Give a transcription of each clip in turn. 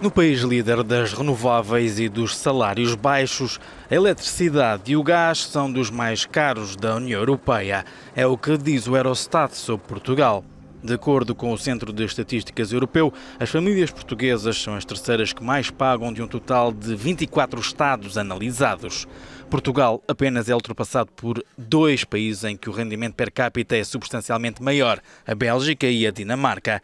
No país líder das renováveis e dos salários baixos, a eletricidade e o gás são dos mais caros da União Europeia. É o que diz o Eurostat sobre Portugal. De acordo com o Centro de Estatísticas Europeu, as famílias portuguesas são as terceiras que mais pagam de um total de 24 estados analisados. Portugal apenas é ultrapassado por dois países em que o rendimento per capita é substancialmente maior, a Bélgica e a Dinamarca.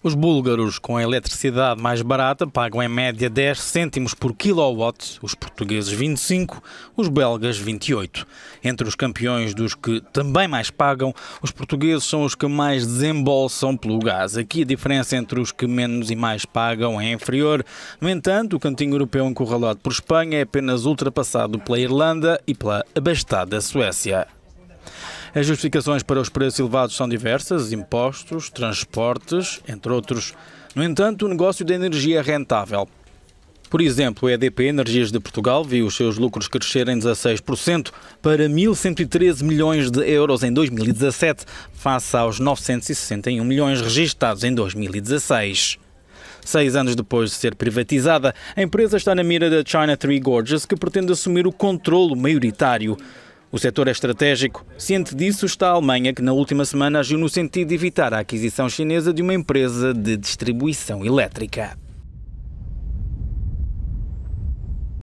Os búlgaros, com a eletricidade mais barata, pagam em média 10 cêntimos por kilowatt, os portugueses 25, os belgas 28. Entre os campeões dos que também mais pagam, os portugueses são os que mais desembolsam pelo gás. Aqui a diferença entre os que menos e mais pagam é inferior. No entanto, o cantinho europeu encurralado por Espanha é apenas ultrapassado pela Irlanda e pela abastada Suécia. As justificações para os preços elevados são diversas: impostos, transportes, entre outros. No entanto, o negócio da energia é rentável. Por exemplo, a EDP Energias de Portugal viu os seus lucros crescerem 16% para 1.113 milhões de euros em 2017, face aos 961 milhões registados em 2016. Seis anos depois de ser privatizada, a empresa está na mira da China Three Gorges, que pretende assumir o controlo maioritário. O setor é estratégico. Ciente disso está a Alemanha, que na última semana agiu no sentido de evitar a aquisição chinesa de uma empresa de distribuição elétrica.